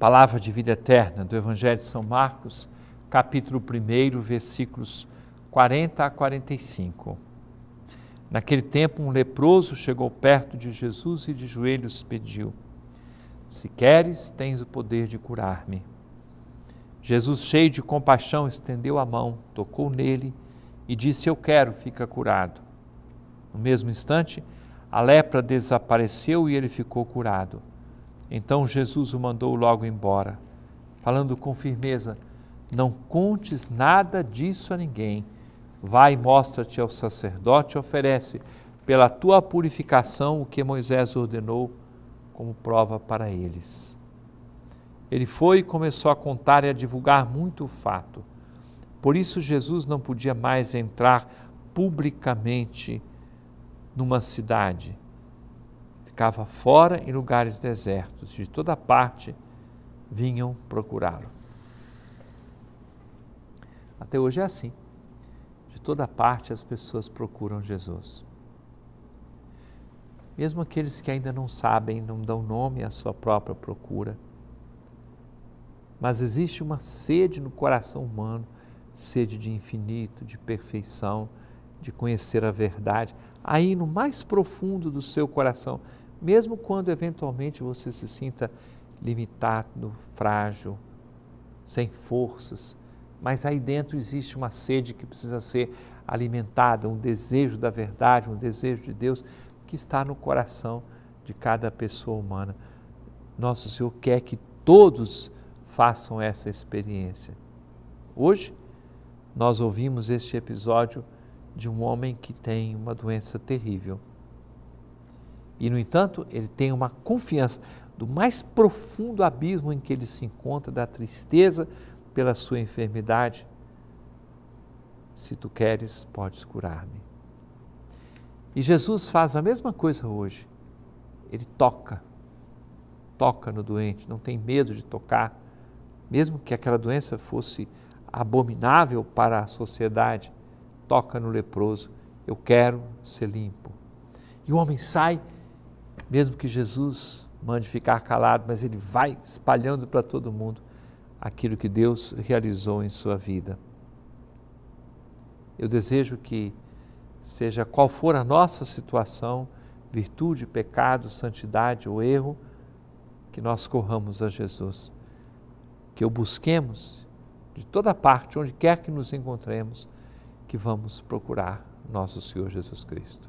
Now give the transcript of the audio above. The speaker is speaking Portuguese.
Palavra de vida eterna do Evangelho de São Marcos, capítulo 1, versículos 40 a 45. Naquele tempo, um leproso chegou perto de Jesus e de joelhos pediu: Se queres, tens o poder de curar-me. Jesus, cheio de compaixão, estendeu a mão, tocou nele e disse: Eu quero, fica curado. No mesmo instante, a lepra desapareceu e ele ficou curado. Então Jesus o mandou logo embora, falando com firmeza: Não contes nada disso a ninguém. Vai, mostra-te ao sacerdote e oferece pela tua purificação o que Moisés ordenou como prova para eles. Ele foi e começou a contar e a divulgar muito o fato. Por isso, Jesus não podia mais entrar publicamente numa cidade ficava fora em lugares desertos, de toda parte vinham procurá-lo. Até hoje é assim. De toda parte as pessoas procuram Jesus. Mesmo aqueles que ainda não sabem, não dão nome à sua própria procura. Mas existe uma sede no coração humano, sede de infinito, de perfeição, de conhecer a verdade, aí no mais profundo do seu coração mesmo quando eventualmente você se sinta limitado, frágil, sem forças, mas aí dentro existe uma sede que precisa ser alimentada, um desejo da verdade, um desejo de Deus que está no coração de cada pessoa humana. Nosso Senhor quer que todos façam essa experiência. Hoje, nós ouvimos este episódio de um homem que tem uma doença terrível e, no entanto, ele tem uma confiança do mais profundo abismo em que ele se encontra, da tristeza pela sua enfermidade. Se tu queres, podes curar-me. E Jesus faz a mesma coisa hoje. Ele toca, toca no doente, não tem medo de tocar, mesmo que aquela doença fosse abominável para a sociedade. Toca no leproso, eu quero ser limpo. E o homem sai mesmo que Jesus mande ficar calado, mas ele vai espalhando para todo mundo aquilo que Deus realizou em sua vida. Eu desejo que, seja qual for a nossa situação, virtude, pecado, santidade ou erro, que nós corramos a Jesus, que o busquemos de toda parte, onde quer que nos encontremos, que vamos procurar nosso Senhor Jesus Cristo